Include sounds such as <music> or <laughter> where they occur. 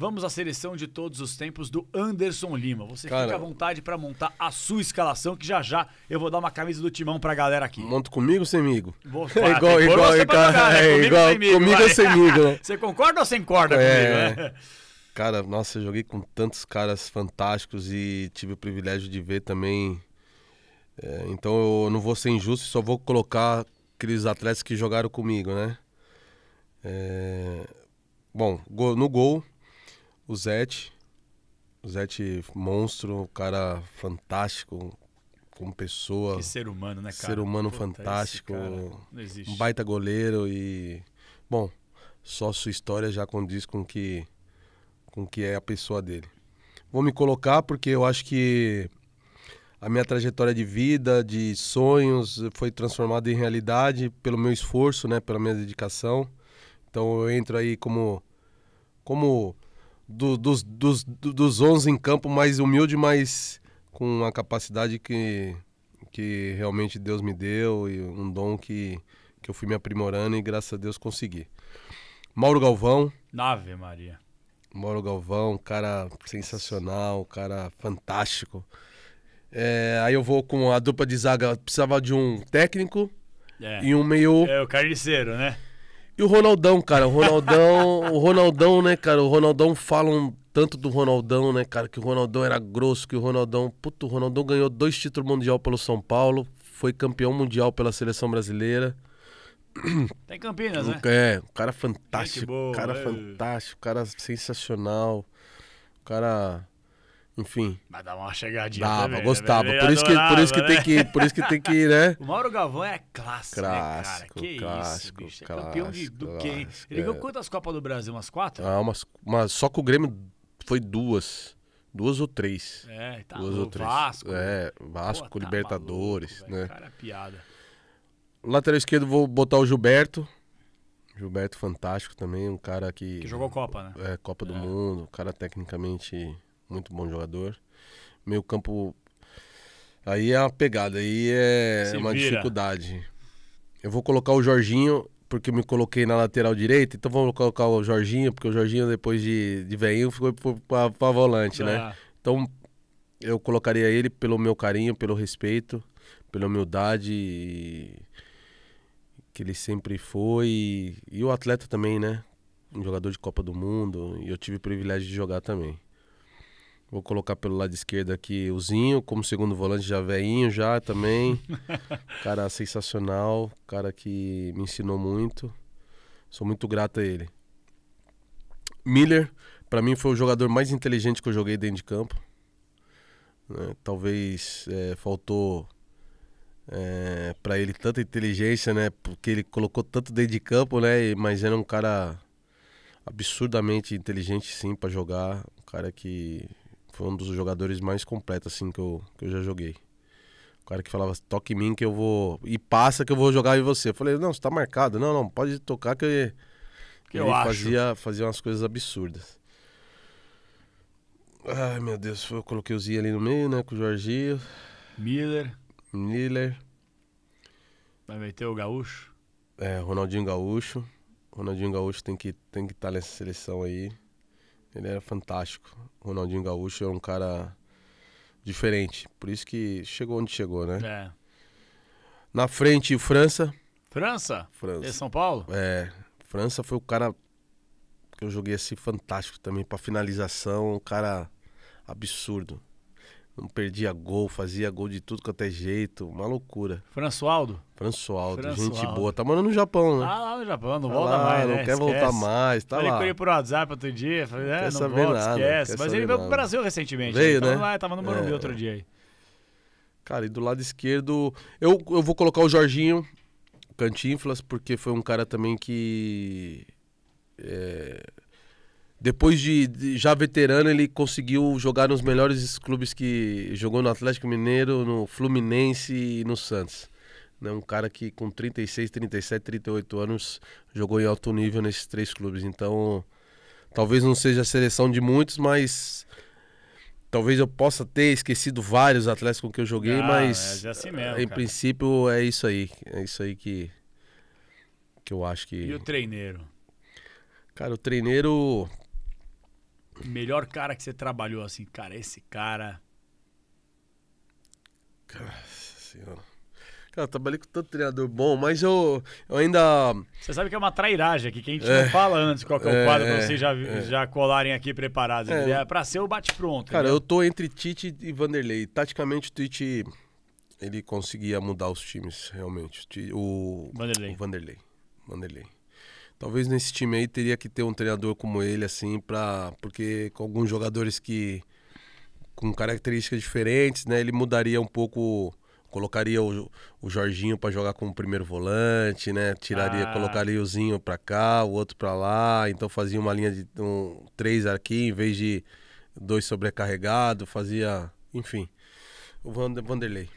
Vamos à seleção de todos os tempos do Anderson Lima. Você Cara, fica à vontade para montar a sua escalação, que já já eu vou dar uma camisa do timão pra galera aqui. Monto comigo ou semigo? <laughs> é igual, igual, igual, né? é, comigo, igual semigo, comigo ou semigo. Né? <laughs> Você concorda ou sem corda é... comigo? Né? Cara, nossa, eu joguei com tantos caras fantásticos e tive o privilégio de ver também. É, então eu não vou ser injusto, só vou colocar aqueles atletas que jogaram comigo, né? É, bom, no gol, o Zete. O Zete, monstro, cara fantástico como pessoa. Que ser humano, né, cara? Ser humano Pô, fantástico. Um baita goleiro e. Bom, só sua história já condiz com que, com que é a pessoa dele. Vou me colocar porque eu acho que a minha trajetória de vida, de sonhos, foi transformada em realidade pelo meu esforço, né, pela minha dedicação. Então eu entro aí como como do, dos, dos, dos 11 em campo mais humilde, mas com uma capacidade que, que realmente Deus me deu e um dom que, que eu fui me aprimorando e graças a Deus consegui. Mauro Galvão. Nave Maria. Mauro Galvão, cara sensacional, cara fantástico. É, aí eu vou com a dupla de zaga. Precisava de um técnico é. e um meio. É o carniceiro, né? E o Ronaldão, cara, o Ronaldão, o Ronaldão, né, cara, o Ronaldão um tanto do Ronaldão, né, cara, que o Ronaldão era grosso, que o Ronaldão, puto, o Ronaldão ganhou dois títulos mundial pelo São Paulo, foi campeão mundial pela seleção brasileira. Tem tá Campinas, né? É, um cara fantástico, boa, cara velho. Né? fantástico, cara sensacional, cara enfim. Mas dá uma chegadinha. Dava, também, né? gostava. Né? Por, isso adorava, que, por isso que né? tem que. Por isso que tem que, né? <laughs> O Mauro Galvão é clássico, clássico né, cara? Que clássico, isso, bicho. É campeão de, do quem? Ele ganhou é. quantas Copas do Brasil? Umas quatro? Ah, umas, mas só com o Grêmio foi duas. Duas ou três. É, tá. Duas ou três. Vasco. É, Vasco, Pô, tá Libertadores, maluco, né? Cara, é piada. Lateral esquerdo, vou botar o Gilberto. Gilberto fantástico também, um cara que. Que jogou Copa, né? É, Copa é. do Mundo. Um cara tecnicamente muito bom jogador. Meio campo. Aí é uma pegada, aí é Se uma vira. dificuldade. Eu vou colocar o Jorginho, porque eu me coloquei na lateral direita, então vamos colocar o Jorginho, porque o Jorginho, depois de, de veinho, ficou pra, pra volante, né? ah. né? Então eu colocaria ele pelo meu carinho, pelo respeito, pela humildade que ele sempre foi. E o atleta também, né? Um jogador de Copa do Mundo. E eu tive o privilégio de jogar também. Vou colocar pelo lado esquerdo aqui o Zinho, como segundo volante já veinho já também. <laughs> cara sensacional, cara que me ensinou muito. Sou muito grato a ele. Miller, para mim foi o jogador mais inteligente que eu joguei dentro de campo. Né? Talvez é, faltou é, para ele tanta inteligência, né? Porque ele colocou tanto dentro de campo, né? Mas era um cara absurdamente inteligente, sim, para jogar. Um cara que foi um dos jogadores mais completos, assim, que eu, que eu já joguei. O cara que falava, toque em mim que eu vou. E passa que eu vou jogar em você. Eu falei, não, você tá marcado. Não, não, pode tocar que. Que eu acho. Fazia, fazia umas coisas absurdas. Ai, meu Deus, eu coloquei o Zinho ali no meio, né? Com o Jorginho. Miller. Miller. Vai meter o Gaúcho? É, Ronaldinho Gaúcho. Ronaldinho Gaúcho tem que estar tem que tá nessa seleção aí. Ele era fantástico. Ronaldinho Gaúcho era é um cara diferente. Por isso que chegou onde chegou, né? É. Na frente, França. França? França. E é São Paulo? É. França foi o cara que eu joguei assim fantástico também para finalização, um cara absurdo. Não perdia gol, fazia gol de tudo quanto é jeito. Uma loucura. Françoaldo? Françoaldo, gente boa. Tá morando no Japão, né? Ah, lá no Japão, não tá volta lá, mais, Não né? quer esquece. voltar mais, tá Falei lá. Falei com ele por WhatsApp outro dia, falei, não, é, quer não saber volta, nada, esquece. Mas ele veio nada. pro Brasil recentemente. Veio, então né? Lá, tava no Morumbi é. outro dia aí. Cara, e do lado esquerdo, eu, eu vou colocar o Jorginho Cantinflas, porque foi um cara também que... É, depois de, de, já veterano, ele conseguiu jogar nos melhores clubes que jogou no Atlético Mineiro, no Fluminense e no Santos. Né? Um cara que com 36, 37, 38 anos jogou em alto nível nesses três clubes. Então, talvez não seja a seleção de muitos, mas talvez eu possa ter esquecido vários atletas com que eu joguei, ah, mas é, é assim mesmo, em cara. princípio é isso aí. É isso aí que, que eu acho que. E o treineiro? Cara, o treineiro Melhor cara que você trabalhou assim, cara, esse cara. Cara, senhora. Cara, eu trabalhei com tanto treinador bom, mas eu, eu ainda. Você sabe que é uma trairagem aqui, que a gente é, não fala antes qual que é o quadro, é, pra vocês já, é. já colarem aqui preparados. É, é pra ser o bate-pronto. Cara, eu tô entre Tite e Vanderlei. Taticamente, o Tite ele conseguia mudar os times, realmente. O Vanderlei. O Vanderlei. Vanderlei. Talvez nesse time aí teria que ter um treinador como ele, assim, pra, porque com alguns jogadores que. com características diferentes, né? Ele mudaria um pouco. Colocaria o, o Jorginho para jogar como primeiro volante, né? Tiraria, ah. colocaria o Zinho para cá, o outro para lá. Então fazia uma linha de um, três aqui em vez de dois sobrecarregados. Fazia. Enfim. O Vanderlei.